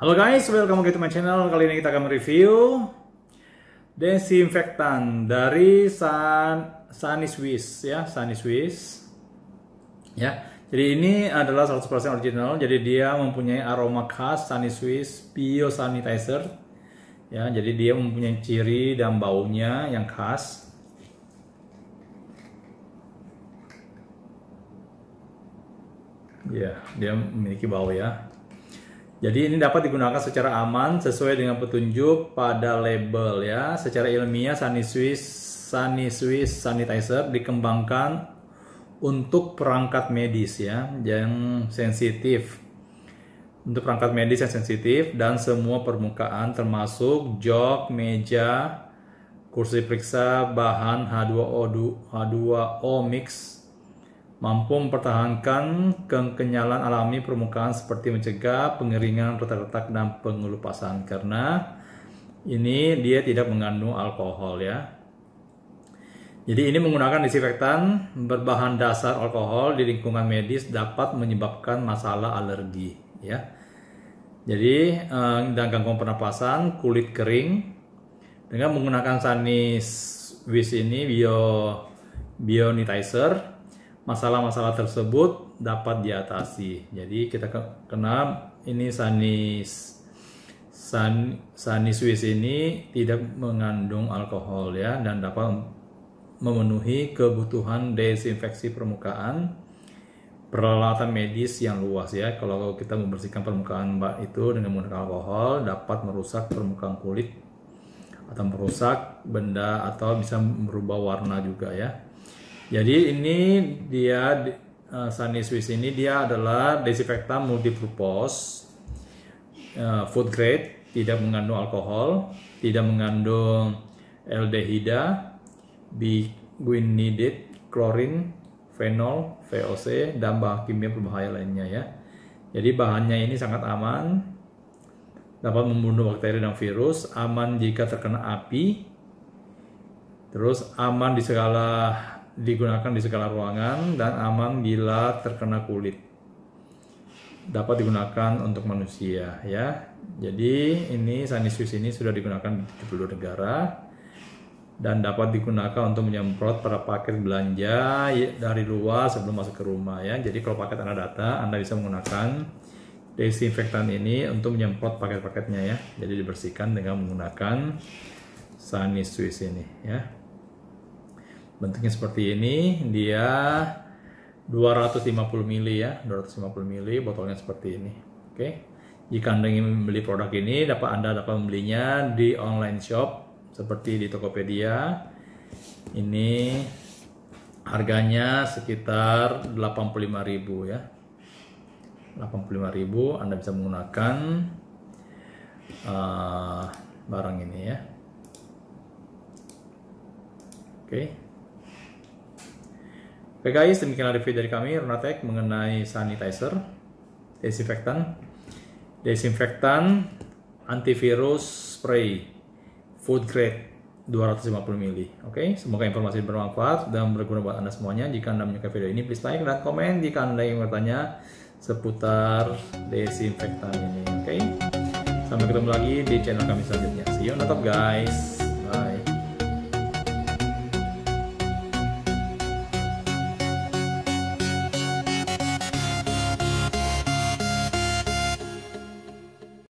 Halo guys, welcome back to my channel. Kali ini kita akan mereview desinfektan dari San Sunny Swiss ya, Sunny Swiss. Ya. Jadi ini adalah 100% original. Jadi dia mempunyai aroma khas Sunny Swiss Bio Sanitizer. Ya, jadi dia mempunyai ciri dan baunya yang khas. Ya, dia memiliki bau ya. Jadi ini dapat digunakan secara aman sesuai dengan petunjuk pada label ya. Secara ilmiah Sunny Swiss, Sunny Swiss Sanitizer dikembangkan untuk perangkat medis ya yang sensitif. Untuk perangkat medis yang sensitif dan semua permukaan termasuk jok, meja, kursi periksa, bahan H2O, H2O mix mampu mempertahankan kekenyalan alami permukaan seperti mencegah pengeringan retak-retak dan pengelupasan karena ini dia tidak mengandung alkohol ya. Jadi ini menggunakan disinfektan berbahan dasar alkohol di lingkungan medis dapat menyebabkan masalah alergi ya. Jadi eh, dan gangguan pernapasan, kulit kering dengan menggunakan sanis wis ini bio bionitizer masalah-masalah tersebut dapat diatasi. Jadi kita kenal ini sanis san, sani Swiss ini tidak mengandung alkohol ya dan dapat memenuhi kebutuhan desinfeksi permukaan peralatan medis yang luas ya kalau kita membersihkan permukaan mbak itu dengan menggunakan alkohol dapat merusak permukaan kulit atau merusak benda atau bisa merubah warna juga ya jadi ini dia uh, Sunny Swiss ini dia adalah desinfektan multipurpose uh, eh, food grade, tidak mengandung alkohol, tidak mengandung aldehida, biguinidit, klorin, fenol, VOC, dan bahan kimia berbahaya lainnya ya. Jadi bahannya ini sangat aman, dapat membunuh bakteri dan virus, aman jika terkena api, terus aman di segala digunakan di segala ruangan dan aman bila terkena kulit. Dapat digunakan untuk manusia ya. Jadi ini Sanisius ini sudah digunakan di 70 negara dan dapat digunakan untuk menyemprot para paket belanja dari luar sebelum masuk ke rumah ya. Jadi kalau paket Anda data, Anda bisa menggunakan desinfektan ini untuk menyemprot paket-paketnya ya. Jadi dibersihkan dengan menggunakan Sunny ini ya bentuknya seperti ini dia 250 mili ya 250 mili botolnya seperti ini oke okay. jika anda ingin membeli produk ini dapat anda dapat membelinya di online shop seperti di Tokopedia ini harganya sekitar 85.000 ya 85.000 anda bisa menggunakan uh, barang ini ya oke okay. Oke guys, demikianlah review dari kami Runatek mengenai sanitizer, desinfektan, desinfektan, antivirus spray, food grade 250 ml. Oke, okay? semoga informasi ini bermanfaat dan berguna buat Anda semuanya. Jika Anda menyukai video ini, please like dan komen jika Anda ingin bertanya seputar desinfektan ini. Oke, okay? sampai ketemu lagi di channel kami selanjutnya. See you on the top guys.